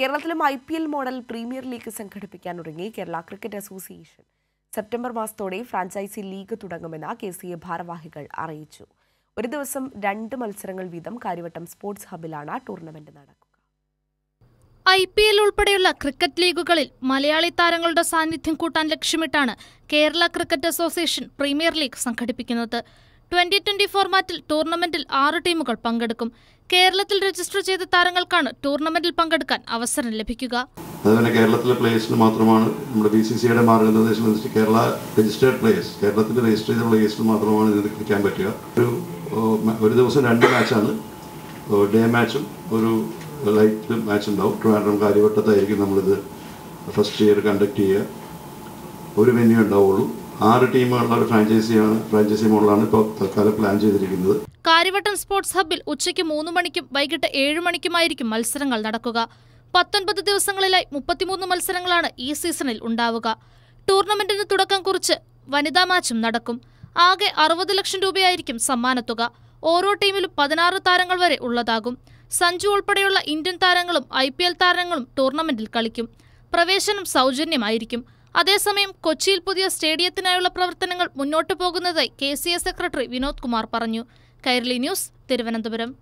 കേരളത്തിലും I P L model premier league സംഘടിപ്പിക്കാൻ ഒരുങ്ങി കേരള ക്രിക്കറ്റ് അസോസിയേഷൻ സെപ്റ്റംബർ മാസത്തോടെ ഫ്രാഞ്ചൈസി ലീഗ് തുടങ്ങുമെന്ന് കെ സി എ ഭാരവാഹികൾ അറിയിച്ചു ഒരു ദിവസം രണ്ട് മത്സരങ്ങൾ വീതം കാര്യവട്ടം സ്പോർട്സ് ഹബിലാണ് ടൂർണമെന്റ് നടക്കുക ഐ പി എൽ ഉൾപ്പെടെയുള്ള ക്രിക്കറ്റ് ലീഗുകളിൽ മലയാളി താരങ്ങളുടെ സാന്നിധ്യം കൂട്ടാൻ ലക്ഷ്യമിട്ടാണ് Kerala cricket association premier league സംഘടിപ്പിക്കുന്നത് ട്വന്റി ട്വന്റി ഫോർമാറ്റിൽ ടൂർണമെന്റിൽ ആറ് ടീമുകൾ പങ്കെടുക്കും കേരളത്തിൽ രജിസ്റ്റർ ചെയ്ത താരങ്ങൾക്കാണ് ടൂർണമെന്റിൽ പങ്കെടുക്കാൻ അവസരം ലഭിക്കുക അതുപോലെ കേരളത്തിലെ പ്ലേയേഴ്സിന് മാത്രമാണ് നമ്മുടെ ബി സി സിയുടെ മാർഗനിർദ്ദേശം അനുസരിച്ച് കേരള രജിസ്റ്റേഡ് പ്ലേയേഴ്സ് കേരളത്തിൽ രജിസ്റ്റർ ചെയ്ത പ്ലേയേഴ്സിന് മാത്രമാണ് ഇത് കളിക്കാൻ പറ്റുക ഒരു ഒരു ദിവസം രണ്ട് മാച്ചാണ് ഡേ മാച്ചും ഒരു ലൈറ്റ് മാച്ച് ഉണ്ടാവും ട്രിവാൻഡ്രം കാര്യവട്ടത്തായിരിക്കും നമ്മളിത് ഫസ്റ്റ് ഇയർ കണ്ടക്ട് ചെയ്യുക ഒരു വെന്യൂ ഉണ്ടാവുള്ളൂ ആറ് ടീമുകളുള്ള ഒരു ഫ്രാഞ്ചൈസിയാണ് ഫ്രാഞ്ചൈസി മോഡലാണ് ഇപ്പോൾ തൽക്കാലം പ്ലാൻ ചെയ്തിരിക്കുന്നത് കാര്യവട്ടം സ്പോർട്സ് ഹബ്ബിൽ ഉച്ചയ്ക്ക് മൂന്ന് മണിക്കും വൈകിട്ട് ഏഴ് മണിക്കുമായിരിക്കും മത്സരങ്ങൾ നടക്കുക പത്തൊൻപത് ദിവസങ്ങളിലായി മുപ്പത്തിമൂന്ന് മത്സരങ്ങളാണ് ഈ സീസണിൽ ഉണ്ടാവുക ടൂർണമെന്റിന് തുടക്കം കുറിച്ച് വനിതാ മാച്ചും നടക്കും ആകെ അറുപത് ലക്ഷം രൂപയായിരിക്കും സമ്മാനത്തുക ഓരോ ടീമിലും പതിനാറ് താരങ്ങൾ വരെ ഉള്ളതാകും സഞ്ജു ഉൾപ്പെടെയുള്ള ഇന്ത്യൻ താരങ്ങളും ഐ താരങ്ങളും ടൂർണമെന്റിൽ കളിക്കും പ്രവേശനം സൗജന്യമായിരിക്കും അതേസമയം കൊച്ചിയിൽ പുതിയ സ്റ്റേഡിയത്തിനായുള്ള പ്രവർത്തനങ്ങൾ മുന്നോട്ടു പോകുന്നതായി കെ സെക്രട്ടറി വിനോദ് കുമാർ പറഞ്ഞു കൈരളി ന്യൂസ് തിരുവനന്തപുരം